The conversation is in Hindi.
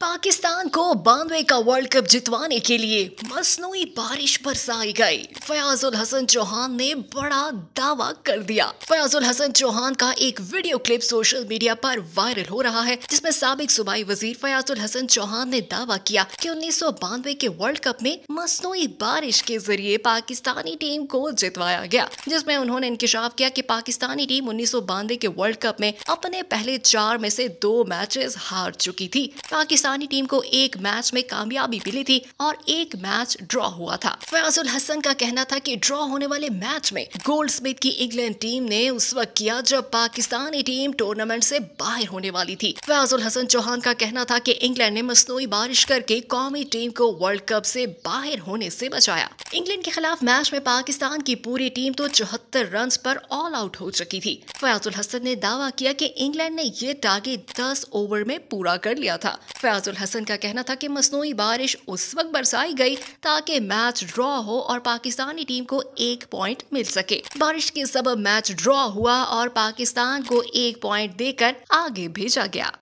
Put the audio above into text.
पाकिस्तान को बानवे का वर्ल्ड कप जितवाने के लिए मसनू बारिश बरसाई गई फयाजुल हसन चौहान ने बड़ा दावा कर दिया फयाजुल हसन चौहान का एक वीडियो क्लिप सोशल मीडिया पर वायरल हो रहा है जिसमें सबक सूबाई वजीर फयाजुल हसन चौहान ने दावा किया कि उन्नीस के वर्ल्ड कप में मसनू बारिश के जरिए पाकिस्तानी टीम को जितवाया गया जिसमे उन्होंने इंकशाफ किया की कि पाकिस्तानी टीम उन्नीस के वर्ल्ड कप में अपने पहले चार में से दो मैचेस हार चुकी थी पाकिस्तान पाकिस्तानी टीम को एक मैच में कामयाबी मिली थी और एक मैच ड्रॉ हुआ था फयाजुल हसन का कहना था कि ड्रॉ होने वाले मैच में गोल्ड स्मिथ की इंग्लैंड टीम ने उस वक्त किया जब पाकिस्तानी टीम टूर्नामेंट से बाहर होने वाली थी फयाजुल हसन चौहान का कहना था कि इंग्लैंड ने मसनू बारिश करके कौमी टीम को वर्ल्ड कप से बाहर होने से बचाया इंग्लैंड के खिलाफ मैच में पाकिस्तान की पूरी टीम तो चौहत्तर रन पर ऑल आउट हो चुकी थी फयाजुल हसन ने दावा किया कि इंग्लैंड ने ये टारगेट 10 ओवर में पूरा कर लिया था फयाज फाजुल हसन का कहना था कि मसनू बारिश उस वक्त बरसाई गई ताकि मैच ड्रॉ हो और पाकिस्तानी टीम को एक पॉइंट मिल सके बारिश के सब मैच ड्रॉ हुआ और पाकिस्तान को एक पॉइंट देकर आगे भेजा गया